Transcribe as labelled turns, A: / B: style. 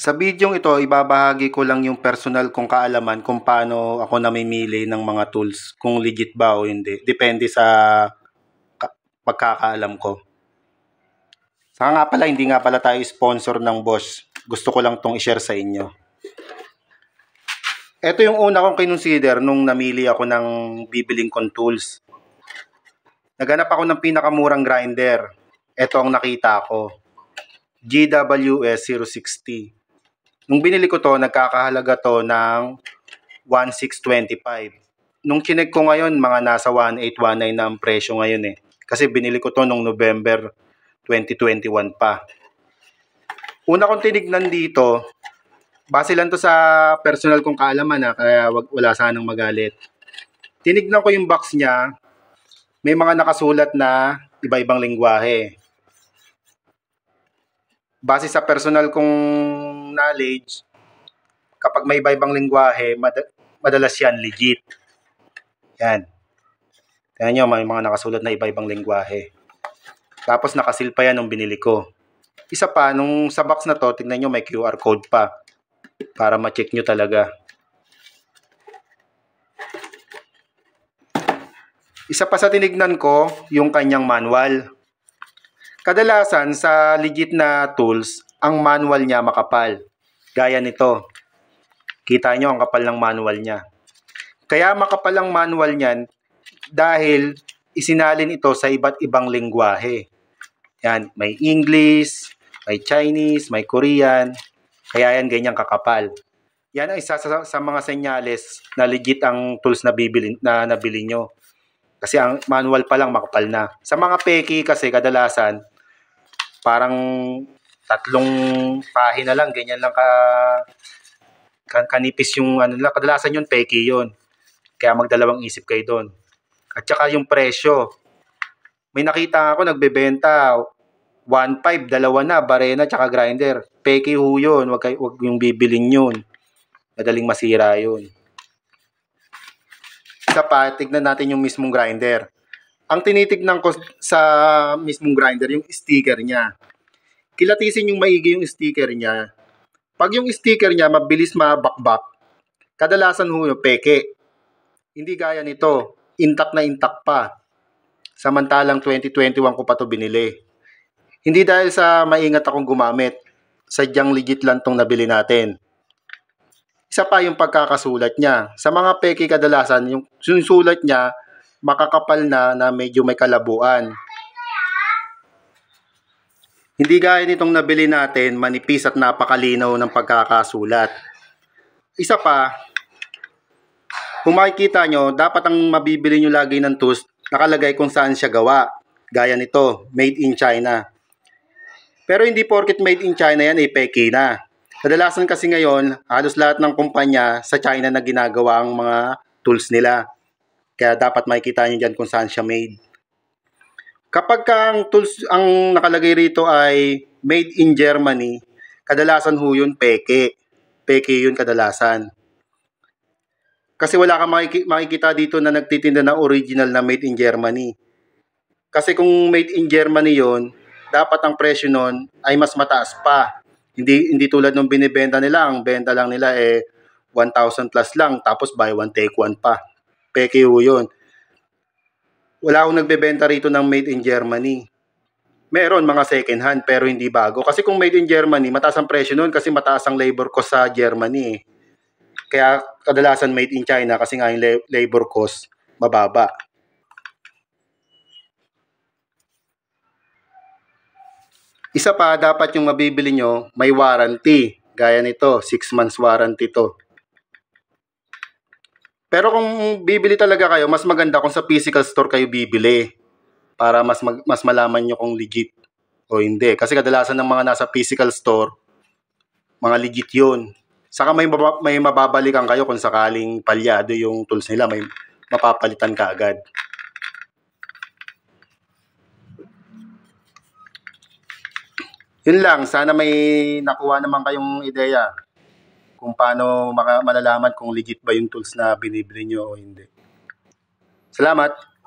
A: Sa bidyong ito, ibabahagi ko lang yung personal kong kaalaman kung paano ako namimili ng mga tools, kung legit ba o hindi. Depende sa pagkakaalam ko. Saka nga pala, hindi nga pala tayo sponsor ng boss. Gusto ko lang tong i-share sa inyo. Ito yung una kong kinonsider nung namili ako ng bibiling kong tools. Naganap ako ng pinakamurang grinder. Ito ang nakita ko. GWS 060. Nung binili ko to, nagkakahalaga to ng 1,625. Nung chinek ko ngayon, mga nasa 1,819 na ang presyo ngayon eh. Kasi binili ko to nung November 2021 pa. Una kong tinignan dito, base lang to sa personal kong kaalaman ha, ah, kaya wag, wala sanang magalit. Tinignan ko yung box niya, may mga nakasulat na iba-ibang lingwahe. Base sa personal kong knowledge, kapag may iba-ibang lingwahe, mad- madalas yan legit. Yan. Tingnan nyo, may mga nakasulat na iba-ibang lingwahe. Tapos nakasil pa yan nung binili ko. Isa pa, nung sa box na to, tingnan nyo may QR code pa para ma-check nyo talaga. Isa pa sa tinignan ko, yung kanyang manual. Kadalasan sa legit na tools, ang manual niya makapal. Gaya nito. Kita nyo ang kapal ng manual niya. Kaya makapal ang manual niyan dahil isinalin ito sa iba't ibang lingwahe. Yan, may English, may Chinese, may Korean. Kaya yan ganyang kakapal. Yan ang isa sa, sa mga senyales na legit ang tools na bibili na nabili nyo. Kasi ang manual pa lang makapal na. Sa mga peki kasi kadalasan parang tatlong na lang, ganyan lang ka, ka kanipis yung ano nila. Kadalasan yun, peki yun. Kaya magdalawang isip kayo doon. At saka yung presyo. May nakita ako nagbebenta 1.5, dalawa na, barena, tsaka grinder. Peki ho yun, wag, kayo, wag yung bibilin yun. Madaling masira yun. Isa pa, tignan natin yung mismong grinder. Ang tinitignan ko sa mismong grinder, yung sticker niya kilatisin yung maigi yung sticker niya. Pag yung sticker niya mabilis mabakbak, kadalasan ho peke. Hindi gaya nito, intact na intact pa. Samantalang 2021 ko pa to binili. Hindi dahil sa maingat akong gumamit, sadyang legit lang tong nabili natin. Isa pa yung pagkakasulat niya. Sa mga peke kadalasan, yung, yung sulat niya makakapal na na medyo may kalabuan. Hindi gaya nitong nabili natin, manipis at napakalinaw ng pagkakasulat. Isa pa, kung makikita nyo, dapat ang mabibili nyo lagi ng tools, nakalagay kung saan siya gawa. Gaya nito, made in China. Pero hindi porket made in China yan, eh, peke na. Kadalasan kasi ngayon, halos lahat ng kumpanya sa China na ginagawa ang mga tools nila. Kaya dapat makikita nyo dyan kung saan siya made. Kapag ka ang tools ang nakalagay rito ay made in Germany, kadalasan ho yun peke. Peke yun kadalasan. Kasi wala kang makikita dito na nagtitinda ng original na made in Germany. Kasi kung made in Germany yon, dapat ang presyo nun ay mas mataas pa. Hindi hindi tulad nung binebenta nila, ang benta lang nila eh 1,000 plus lang tapos buy one take one pa. Peke ho yun wala akong nagbebenta rito ng made in Germany. Meron mga second hand pero hindi bago. Kasi kung made in Germany, mataas ang presyo nun kasi mataas ang labor cost sa Germany. Eh. Kaya kadalasan made in China kasi nga yung labor cost mababa. Isa pa, dapat yung mabibili nyo, may warranty. Gaya nito, 6 months warranty to. Pero kung bibili talaga kayo, mas maganda kung sa physical store kayo bibili para mas mag, mas malaman nyo kung legit o hindi. Kasi kadalasan ng mga nasa physical store, mga legit yun. Saka may, may mababalikan kayo kung sakaling palyado yung tools nila, may mapapalitan ka agad. Yun lang, sana may nakuha naman kayong ideya kung paano malalaman kung legit ba yung tools na binibili nyo o hindi. Salamat!